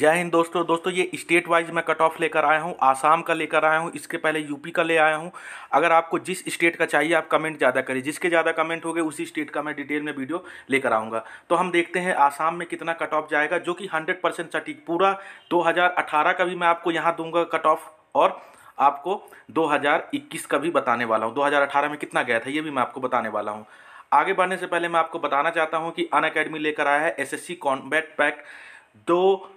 जय हिंद दोस्तों दोस्तों ये स्टेट वाइज मैं कट ऑफ लेकर आया हूँ आसाम का लेकर आया हूँ इसके पहले यूपी का ले आया हूँ अगर आपको जिस स्टेट का चाहिए आप कमेंट ज़्यादा करें जिसके ज़्यादा कमेंट हो गए उसी स्टेट का मैं डिटेल में वीडियो लेकर आऊँगा तो हम देखते हैं आसाम में कितना कट ऑफ जाएगा जो कि हंड्रेड परसेंट सटीक पूरा दो का भी मैं आपको यहाँ दूंगा कट ऑफ और आपको दो का भी बताने वाला हूँ दो में कितना गया था ये भी मैं आपको बताने वाला हूँ आगे बढ़ने से पहले मैं आपको बताना चाहता हूँ कि अन अकेडमी लेकर आया है एस कॉम्बैट पैक्ट दो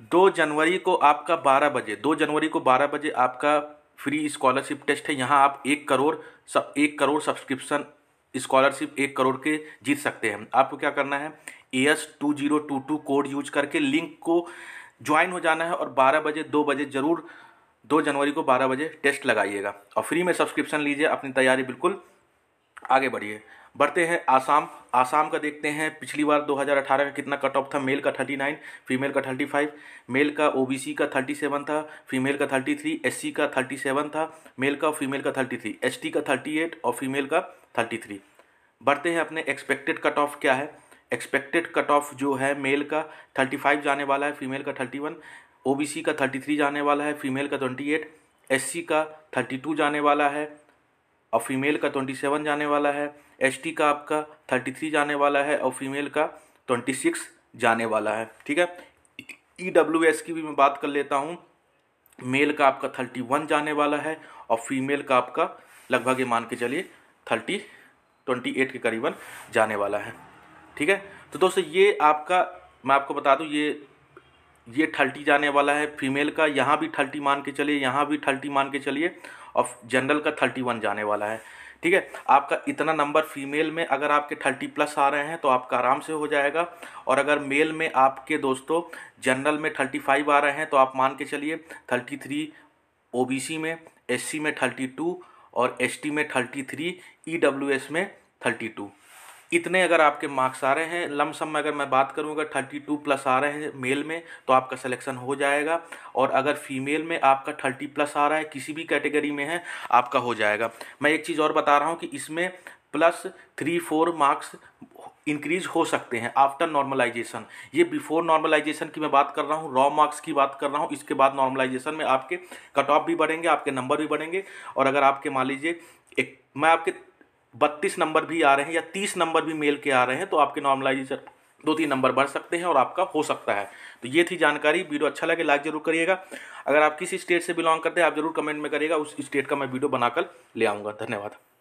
दो जनवरी को आपका बारह बजे दो जनवरी को बारह बजे आपका फ्री स्कॉलरशिप टेस्ट है यहाँ आप एक करोड़ सब एक करोड़ सब्सक्रिप्शन स्कॉलरशिप एक करोड़ के जीत सकते हैं आपको क्या करना है A S two zero two two code use करके लिंक को ज्वाइन हो जाना है और बारह बजे दो बजे ज़रूर दो जनवरी को बारह बजे टेस्ट लगाइएगा और फ्री में सब्सक्रिप्शन लीजिए अपनी तैयारी बिल्कुल आगे बढ़िए बढ़ते हैं आसाम आसाम का देखते हैं पिछली बार 2018 का कितना कट ऑफ था मेल का 39 फीमेल का 35 मेल का ओबीसी का 37 था फीमेल का 33 एससी का 37 था मेल का फीमेल का 33 एसटी का 38 और फीमेल का 33 बढ़ते हैं अपने एक्सपेक्टेड कट ऑफ क्या है एक्सपेक्टेड कट ऑफ जो है मेल का 35 जाने वाला है फीमेल का 31 वन का 33 जाने वाला है फीमेल का 28 एससी का 32 जाने वाला है और फीमेल का ट्वेंटी सेवन जाने वाला है एस का आपका थर्टी थ्री जाने वाला है और फीमेल का ट्वेंटी सिक्स जाने वाला है ठीक है ई डब्ल्यू एस की भी मैं बात कर लेता हूँ मेल का आपका थर्टी वन जाने वाला है और फीमेल का आपका लगभग ये मान के चलिए थर्टी ट्वेंटी एट के करीबन जाने वाला है ठीक है तो दोस्तों ये आपका मैं आपको बता दूँ ये ये थर्टी जाने वाला है फीमेल का यहाँ भी थर्टी मान के चलिए यहाँ भी थर्टी मान के चलिए और जनरल का थर्टी वन जाने वाला है ठीक है आपका इतना नंबर फीमेल में अगर आपके थर्टी प्लस आ रहे हैं तो आपका आराम से हो जाएगा और अगर मेल में आपके दोस्तों जनरल में थर्टी फाइव आ रहे हैं तो आप मान के चलिए thirty three O B C में एस सी में थर्टी टू और एस टी में thirty three E W S में थर्टी टू इतने अगर आपके मार्क्स आ रहे हैं लमसम में अगर मैं बात करूँ अगर थर्टी टू प्लस आ रहे हैं मेल में तो आपका सिलेक्शन हो जाएगा और अगर फीमेल में आपका थर्टी प्लस आ रहा है किसी भी कैटेगरी में है आपका हो जाएगा मैं एक चीज़ और बता रहा हूँ कि इसमें plus three four marks increase हो सकते हैं आफ्टर नॉर्मलाइजेशन ये बिफोर नॉर्मलाइजेशन की मैं बात कर रहा हूँ रॉ मार्क्स की बात कर रहा हूँ इसके बाद नॉर्मलाइजेशन में आपके कट ऑफ भी बढ़ेंगे आपके नंबर भी बढ़ेंगे और अगर आपके मान लीजिए एक मैं आपके बत्तीस नंबर भी आ रहे हैं या तीस नंबर भी मेल के आ रहे हैं तो आपके नॉर्मलाइजेशन दो तीन नंबर बढ़ सकते हैं और आपका हो सकता है तो ये थी जानकारी वीडियो अच्छा लगे लाइक जरूर करिएगा अगर आप किसी स्टेट से बिलोंग करते हैं आप जरूर कमेंट में करिएगा उस स्टेट का मैं वीडियो बनाकर ले आऊँगा धन्यवाद